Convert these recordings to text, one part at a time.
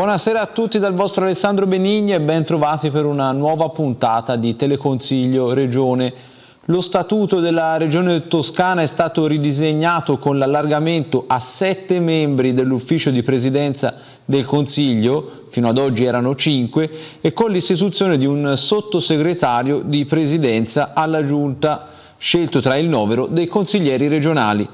Buonasera a tutti dal vostro Alessandro Benigni e ben trovati per una nuova puntata di Teleconsiglio Regione. Lo statuto della Regione Toscana è stato ridisegnato con l'allargamento a sette membri dell'ufficio di presidenza del Consiglio, fino ad oggi erano cinque, e con l'istituzione di un sottosegretario di presidenza alla Giunta, scelto tra il novero dei consiglieri regionali.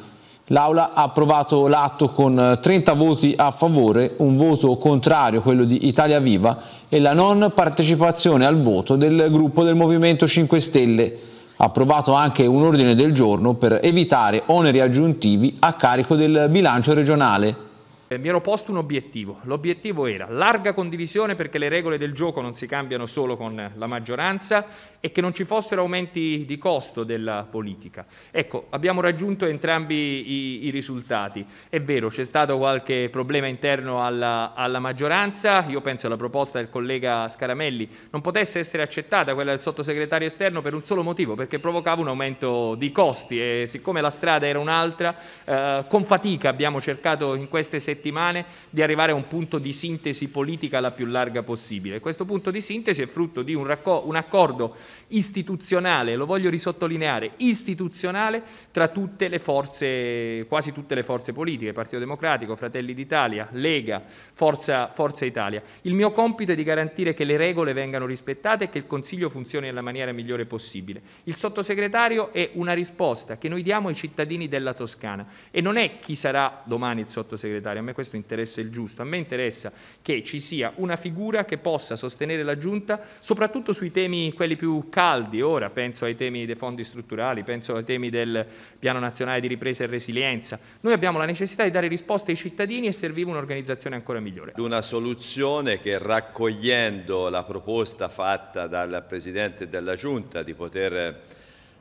L'Aula ha approvato l'atto con 30 eh, voti a favore, un voto contrario, quello di Italia Viva, e la non partecipazione al voto del gruppo del Movimento 5 Stelle. Approvato anche un ordine del giorno per evitare oneri aggiuntivi a carico del bilancio regionale. Eh, mi ero posto un obiettivo. L'obiettivo era larga condivisione perché le regole del gioco non si cambiano solo con la maggioranza e che non ci fossero aumenti di costo della politica. Ecco, abbiamo raggiunto entrambi i, i risultati. È vero, c'è stato qualche problema interno alla, alla maggioranza. Io penso alla proposta del collega Scaramelli non potesse essere accettata quella del sottosegretario esterno per un solo motivo, perché provocava un aumento di costi e siccome la strada era un'altra, eh, con fatica abbiamo cercato in queste settimane settimane di arrivare a un punto di sintesi politica la più larga possibile. Questo punto di sintesi è frutto di un, racco- un accordo istituzionale, lo voglio risottolineare, istituzionale tra tutte le forze, quasi tutte le forze politiche, Partito Democratico, Fratelli d'Italia, Lega, Forza, Forza Italia. Il mio compito è di garantire che le regole vengano rispettate e che il Consiglio funzioni nella maniera migliore possibile. Il sottosegretario è una risposta che noi diamo ai cittadini della Toscana e non è chi sarà domani il sottosegretario, me questo interessa il giusto, a me interessa che ci sia una figura che possa sostenere la Giunta soprattutto sui temi quelli più caldi ora, penso ai temi dei fondi strutturali, penso ai temi del Piano Nazionale di Ripresa e Resilienza. Noi abbiamo la necessità di dare risposte ai cittadini e serviva un'organizzazione ancora migliore. Una soluzione che raccogliendo la proposta fatta dal Presidente della Giunta di poter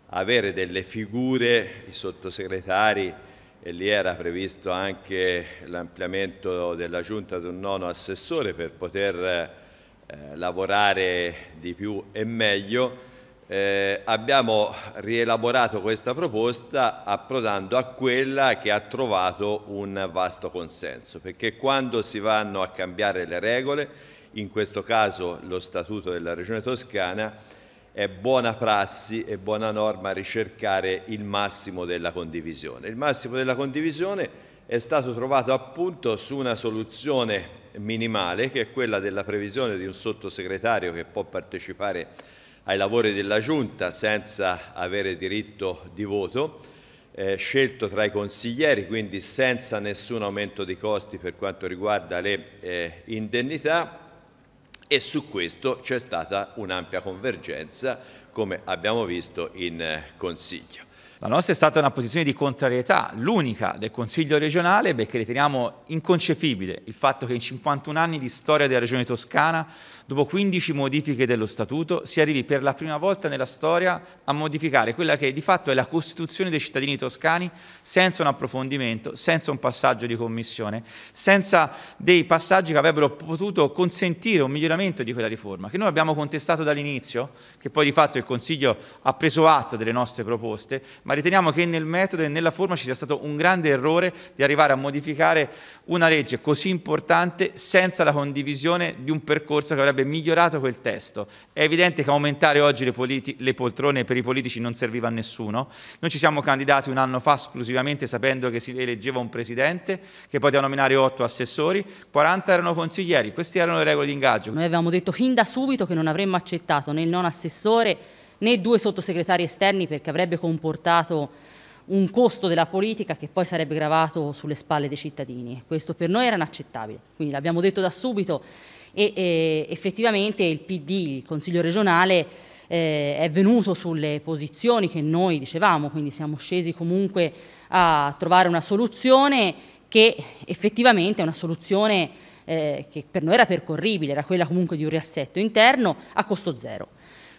avere delle figure, i sottosegretari, e lì era previsto anche l'ampliamento della giunta di un nono assessore per poter eh, lavorare di più e meglio. Eh, abbiamo rielaborato questa proposta approdando a quella che ha trovato un vasto consenso, perché quando si vanno a cambiare le regole, in questo caso lo Statuto della Regione Toscana, è buona prassi e buona norma ricercare il massimo della condivisione. Il massimo della condivisione è stato trovato appunto su una soluzione minimale che è quella della previsione di un sottosegretario che può partecipare ai lavori della Giunta senza avere diritto di voto, eh, scelto tra i consiglieri, quindi senza nessun aumento di costi per quanto riguarda le eh, indennità e su questo c'è stata un'ampia convergenza come abbiamo visto in eh, Consiglio. La nostra è stata una posizione di contrarietà, l'unica del Consiglio regionale, perché riteniamo inconcepibile il fatto che in 51 anni di storia della Regione Toscana dopo 15 modifiche dello Statuto, si arrivi per la prima volta nella storia a modificare quella che di fatto è la Costituzione dei cittadini toscani senza un approfondimento, senza un passaggio di commissione, senza dei passaggi che avrebbero potuto consentire un miglioramento di quella riforma, che noi abbiamo contestato dall'inizio, che poi di fatto il Consiglio ha preso atto delle nostre proposte, ma riteniamo che nel metodo e nella forma ci sia stato un grande errore di arrivare a modificare una legge così importante senza la condivisione di un percorso che avrebbe andrebbe migliorato quel testo. È evidente che aumentare oggi le, politi- le, poltrone per i politici non serviva a nessuno. Noi ci siamo candidati un anno fa esclusivamente sapendo che si eleggeva un presidente che poteva nominare otto assessori, 40 erano consiglieri, queste erano le regole di ingaggio. Noi avevamo detto fin da subito che non avremmo accettato né il non assessore né due sottosegretari esterni perché avrebbe comportato un costo della politica che poi sarebbe gravato sulle spalle dei cittadini. Questo per noi era inaccettabile, quindi l'abbiamo detto da subito e, e effettivamente il PD, il Consiglio regionale, eh, è venuto sulle posizioni che noi dicevamo, quindi siamo scesi comunque a trovare una soluzione che effettivamente è una soluzione eh, che per noi era percorribile, era quella comunque di un riassetto interno a costo zero.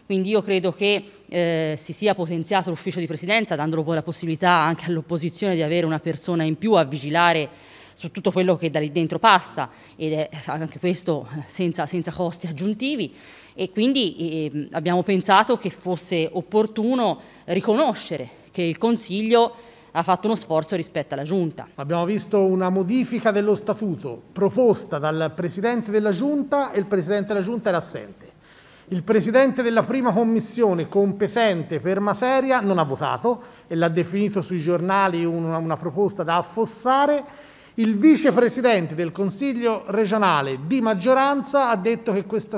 Quindi io credo che eh, si sia potenziato l'ufficio di presidenza, dando poi la possibilità anche all'opposizione di avere una persona in più a vigilare su tutto quello che da lì dentro passa ed è anche questo senza, senza costi aggiuntivi e quindi eh, abbiamo pensato che fosse opportuno riconoscere che il Consiglio ha fatto uno sforzo rispetto alla Giunta. Abbiamo visto una modifica dello statuto proposta dal Presidente della Giunta e il Presidente della Giunta era assente. Il Presidente della prima commissione competente per materia non ha votato e l'ha definito sui giornali una, una proposta da affossare il vicepresidente del Consiglio regionale di maggioranza ha detto che questa,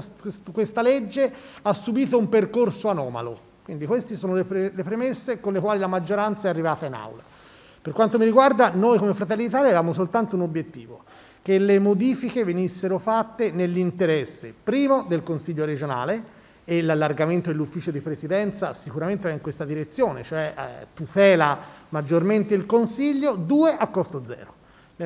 questa legge ha subito un percorso anomalo. Quindi queste sono le, pre le premesse con le quali la maggioranza è arrivata in aula. Per quanto mi riguarda, noi come Fratelli d'Italia avevamo soltanto un obiettivo, che le modifiche venissero fatte nell'interesse, primo, del Consiglio regionale, e l'allargamento dell'ufficio di presidenza sicuramente va in questa direzione, cioè eh, tutela maggiormente il Consiglio, due a costo zero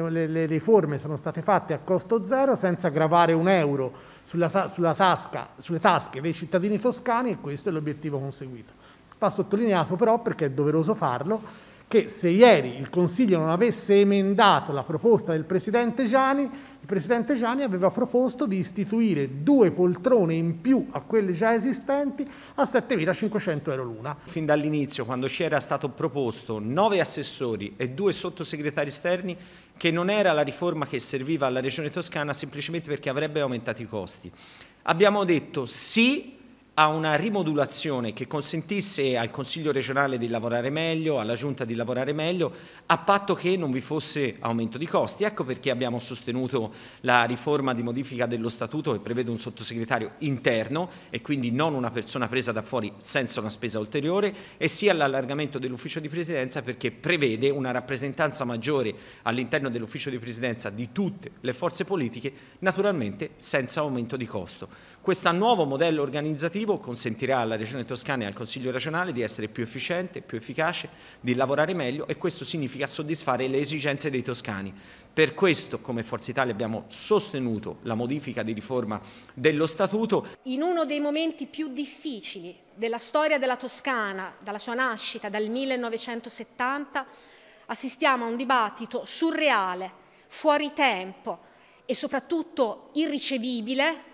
le, le, riforme sono state fatte a costo zero senza gravare un euro sulla, sulla tasca, sulle tasche dei cittadini toscani e questo è l'obiettivo conseguito. Va sottolineato però, perché è doveroso farlo, che se ieri il Consiglio non avesse emendato la proposta del Presidente Gianni, il Presidente Gianni aveva proposto di istituire due poltrone in più a quelle già esistenti a 7.500 euro l'una. Fin dall'inizio, quando ci era stato proposto nove assessori e due sottosegretari esterni, che non era la riforma che serviva alla Regione Toscana semplicemente perché avrebbe aumentato i costi. Abbiamo detto sì a una rimodulazione che consentisse al Consiglio regionale di lavorare meglio, alla Giunta di lavorare meglio, a patto che non vi fosse aumento di costi. Ecco perché abbiamo sostenuto la riforma di modifica dello Statuto che prevede un sottosegretario interno e quindi non una persona presa da fuori senza una spesa ulteriore, e sia l'allargamento dell'ufficio di presidenza perché prevede una rappresentanza maggiore all'interno dell'ufficio di presidenza di tutte le forze politiche, naturalmente senza aumento di costo. Questo nuovo modello organizzativo obiettivo consentirà alla Regione Toscana e al Consiglio regionale di essere più efficiente, più efficace, di lavorare meglio e questo significa soddisfare le esigenze dei toscani. Per questo come Forza Italia abbiamo sostenuto la modifica di riforma dello Statuto. In uno dei momenti più difficili della storia della Toscana, dalla sua nascita dal 1970, assistiamo a un dibattito surreale, fuori tempo e soprattutto irricevibile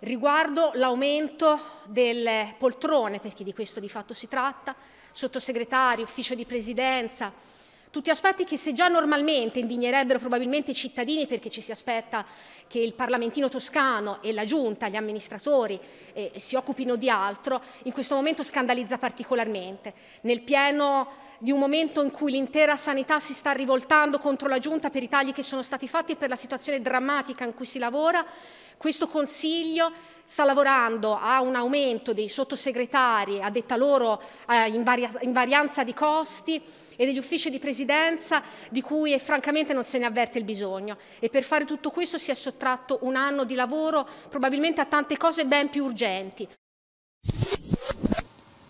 riguardo l'aumento delle poltrone, perché di questo di fatto si tratta, sottosegretari, ufficio di presidenza, tutti aspetti che se già normalmente indignerebbero probabilmente i cittadini perché ci si aspetta che il parlamentino toscano e la giunta, gli amministratori eh, si occupino di altro, in questo momento scandalizza particolarmente. Nel pieno di un momento in cui l'intera sanità si sta rivoltando contro la giunta per i tagli che sono stati fatti e per la situazione drammatica in cui si lavora, questo Consiglio sta lavorando a un aumento dei sottosegretari, a detta loro, eh, in, varia varianza di costi, e degli uffici di presidenza di cui francamente non se ne avverte il bisogno. E per fare tutto questo si è sottratto un anno di lavoro probabilmente a tante cose ben più urgenti.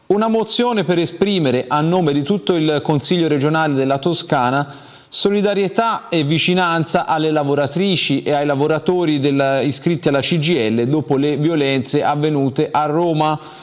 Una mozione per esprimere a nome di tutto il Consiglio regionale della Toscana solidarietà e vicinanza alle lavoratrici e ai lavoratori del, iscritti alla CGL dopo le violenze avvenute a Roma.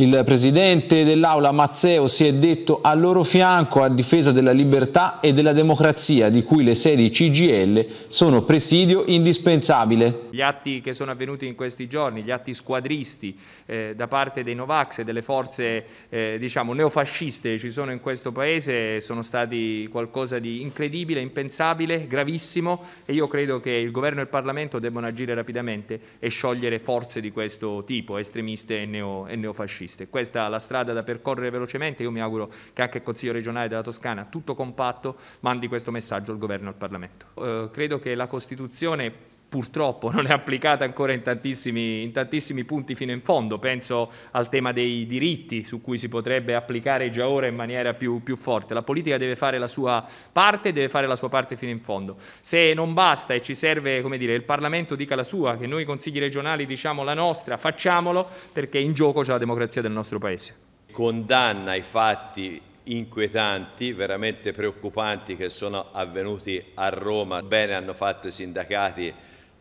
Il presidente dell'Aula Mazzeo si è detto al loro fianco a difesa della libertà e della democrazia, di cui le sedi CGL sono presidio indispensabile. Gli atti che sono avvenuti in questi giorni, gli atti squadristi eh, da parte dei Novax e delle forze eh, diciamo, neofasciste che ci sono in questo Paese, sono stati qualcosa di incredibile, impensabile, gravissimo e io credo che il Governo e il Parlamento debbano agire rapidamente e sciogliere forze di questo tipo, estremiste e, neo, e neofasciste previste. Questa è la strada da percorrere velocemente, io mi auguro che anche il Consiglio regionale della Toscana, tutto compatto, mandi questo messaggio al Governo e al Parlamento. Eh, credo che la Costituzione purtroppo non è applicata ancora in tantissimi, in tantissimi, punti fino in fondo. Penso al tema dei diritti su cui si potrebbe applicare già ora in maniera più, più, forte. La politica deve fare la sua parte, deve fare la sua parte fino in fondo. Se non basta e ci serve, come dire, il Parlamento dica la sua, che noi consigli regionali diciamo la nostra, facciamolo perché in gioco c'è la democrazia del nostro Paese. Condanna i fatti inquietanti, veramente preoccupanti che sono avvenuti a Roma. Bene hanno fatto i sindacati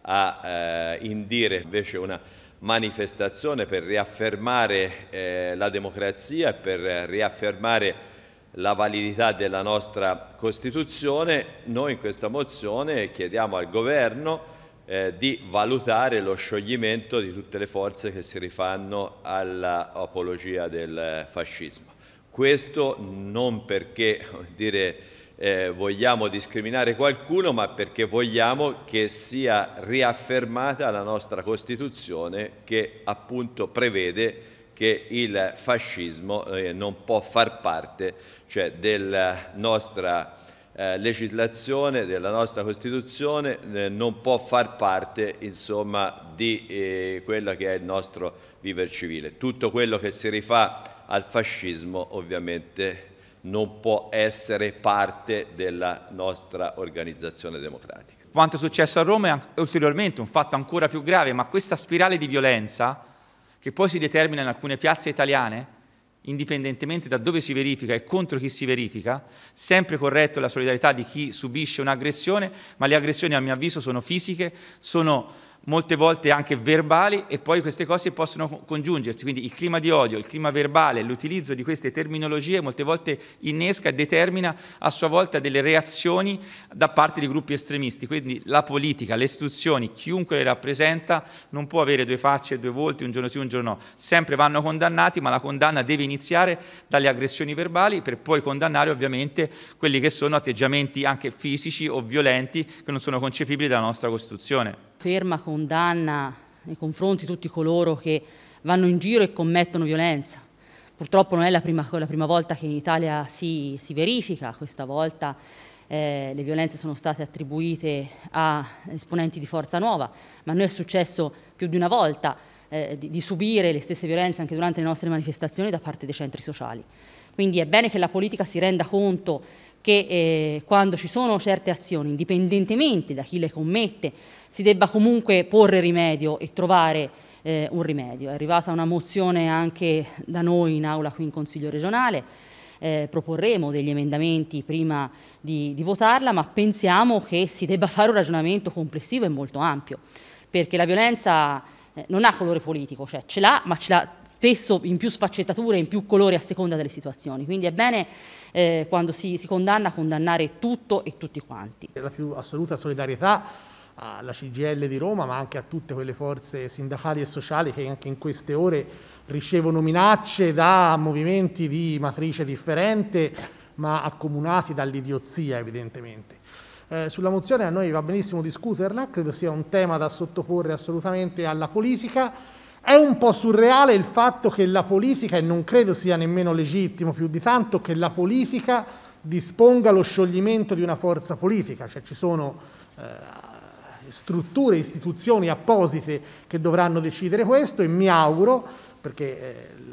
a eh, indire invece una manifestazione per riaffermare eh, la democrazia per riaffermare la validità della nostra Costituzione, noi in questa mozione chiediamo al Governo eh, di valutare lo scioglimento di tutte le forze che si rifanno all'apologia del eh, fascismo. Questo non perché dire, eh, vogliamo discriminare qualcuno, ma perché vogliamo che sia riaffermata la nostra Costituzione che appunto prevede che il fascismo eh, non può far parte cioè, della nostra eh, legislazione, della nostra Costituzione, eh, non può far parte insomma, di eh, quello che è il nostro viver civile. Tutto quello che si rifà al fascismo ovviamente non può essere parte della nostra organizzazione democratica. Quanto è successo a Roma è ulteriormente un fatto ancora più grave, ma questa spirale di violenza che poi si determina in alcune piazze italiane, indipendentemente da dove si verifica e contro chi si verifica, sempre corretto la solidarietà di chi subisce un'aggressione, ma le aggressioni a mio avviso sono fisiche, sono molte volte anche verbali, e poi queste cose possono congiungersi. Quindi il clima di odio, il clima verbale, l'utilizzo di queste terminologie molte volte innesca e determina a sua volta delle reazioni da parte di gruppi estremisti. Quindi la politica, le istituzioni, chiunque le rappresenta, non può avere due facce, due volti, un giorno sì, un giorno no. Sempre vanno condannati, ma la condanna deve iniziare dalle aggressioni verbali per poi condannare ovviamente quelli che sono atteggiamenti anche fisici o violenti che non sono concepibili dalla nostra Costituzione ferma condanna nei confronti di tutti coloro che vanno in giro e commettono violenza. Purtroppo non è la prima, la prima volta che in Italia si, si verifica, questa volta eh, le violenze sono state attribuite a esponenti di Forza Nuova, ma a noi è successo più di una volta eh, di, di subire le stesse violenze anche durante le nostre manifestazioni da parte dei centri sociali. Quindi è bene che la politica si renda conto che eh, quando ci sono certe azioni, indipendentemente da chi le commette, si debba comunque porre rimedio e trovare eh, un rimedio. È arrivata una mozione anche da noi in aula qui in Consiglio regionale, eh, proporremo degli emendamenti prima di, di votarla, ma pensiamo che si debba fare un ragionamento complessivo e molto ampio, perché la violenza eh, non ha colore politico, cioè ce l'ha, ma ce l'ha spesso in più sfaccettature, in più colori a seconda delle situazioni. Quindi è bene eh, quando si, si, condanna condannare tutto e tutti quanti. La più assoluta solidarietà alla CGL di Roma, ma anche a tutte quelle forze sindacali e sociali che anche in queste ore ricevono minacce da movimenti di matrice differente, ma accomunati dall'idiozia evidentemente. Eh, sulla mozione a noi va benissimo discuterla, credo sia un tema da sottoporre assolutamente alla politica. È un po' surreale il fatto che la politica, e non credo sia nemmeno legittimo più di tanto, che la politica disponga lo scioglimento di una forza politica, cioè ci sono eh, strutture, istituzioni apposite che dovranno decidere questo e mi auguro, perché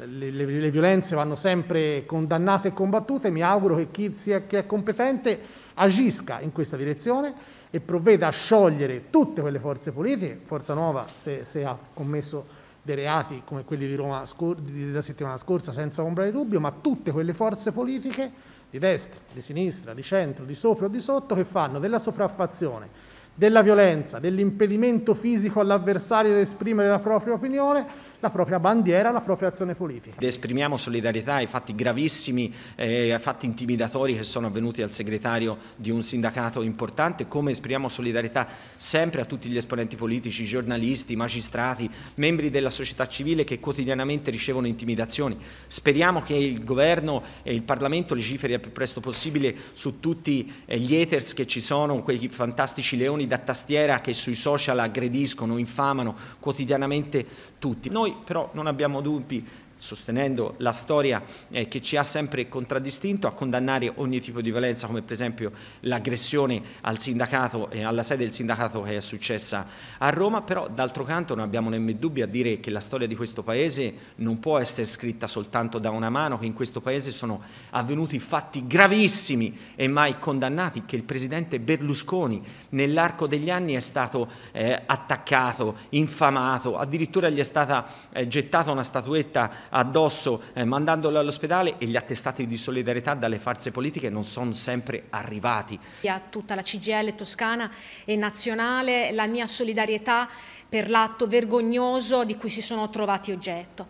eh, le, le, le, violenze vanno sempre condannate e combattute, mi auguro che chi, sia, chi è competente agisca in questa direzione e provveda a sciogliere tutte quelle forze politiche, Forza Nuova se, se ha commesso dei reati come quelli di Roma scor- della settimana scorsa, senza ombra di dubbio, ma tutte quelle forze politiche di destra, di sinistra, di centro, di sopra o di sotto, che fanno della sopraffazione, della violenza, dell'impedimento fisico all'avversario di esprimere la propria opinione, la propria bandiera, la propria azione politica. Esprimiamo solidarietà ai fatti gravissimi, eh, ai fatti intimidatori che sono avvenuti al segretario di un sindacato importante, come esprimiamo solidarietà sempre a tutti gli esponenti politici, giornalisti, magistrati, membri della società civile che quotidianamente ricevono intimidazioni. Speriamo che il governo e il Parlamento legiferi al più presto possibile su tutti eh, gli haters che ci sono, quei fantastici leoni da tastiera che sui social aggrediscono, infamano quotidianamente tutti. Noi però non abbiamo dubbi sostenendo la storia eh, che ci ha sempre contraddistinto, a condannare ogni tipo di violenza come per esempio l'aggressione al sindacato e eh, alla sede del sindacato che è successa a Roma, però d'altro canto non abbiamo nemmeno dubbi a dire che la storia di questo Paese non può essere scritta soltanto da una mano, che in questo Paese sono avvenuti fatti gravissimi e mai condannati, che il Presidente Berlusconi nell'arco degli anni è stato eh, attaccato, infamato, addirittura gli è stata eh, gettata una statuetta addosso eh, mandandolo all'ospedale e gli attestati di solidarietà dalle forze politiche non sono sempre arrivati. A tutta la CGL toscana e nazionale la mia solidarietà per l'atto vergognoso di cui si sono trovati oggetto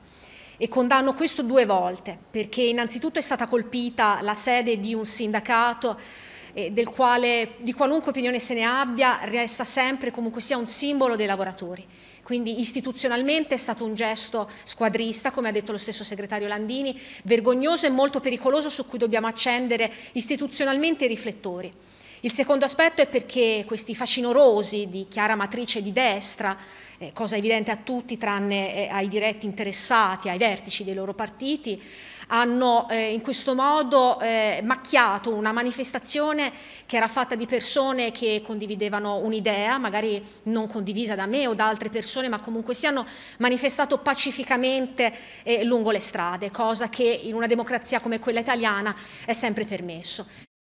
e condanno questo due volte, perché innanzitutto è stata colpita la sede di un sindacato eh, del quale di qualunque opinione se ne abbia resta sempre comunque sia un simbolo dei lavoratori quindi istituzionalmente è stato un gesto squadrista, come ha detto lo stesso segretario Landini, vergognoso e molto pericoloso su cui dobbiamo accendere istituzionalmente i riflettori. Il secondo aspetto è perché questi facinorosi di chiara matrice di destra, eh, cosa evidente a tutti tranne eh, ai diretti interessati, ai vertici dei loro partiti, hanno eh, in questo modo eh, macchiato una manifestazione che era fatta di persone che condividevano un'idea, magari non condivisa da me o da altre persone, ma comunque si hanno manifestato pacificamente eh, lungo le strade, cosa che in una democrazia come quella italiana è sempre permesso.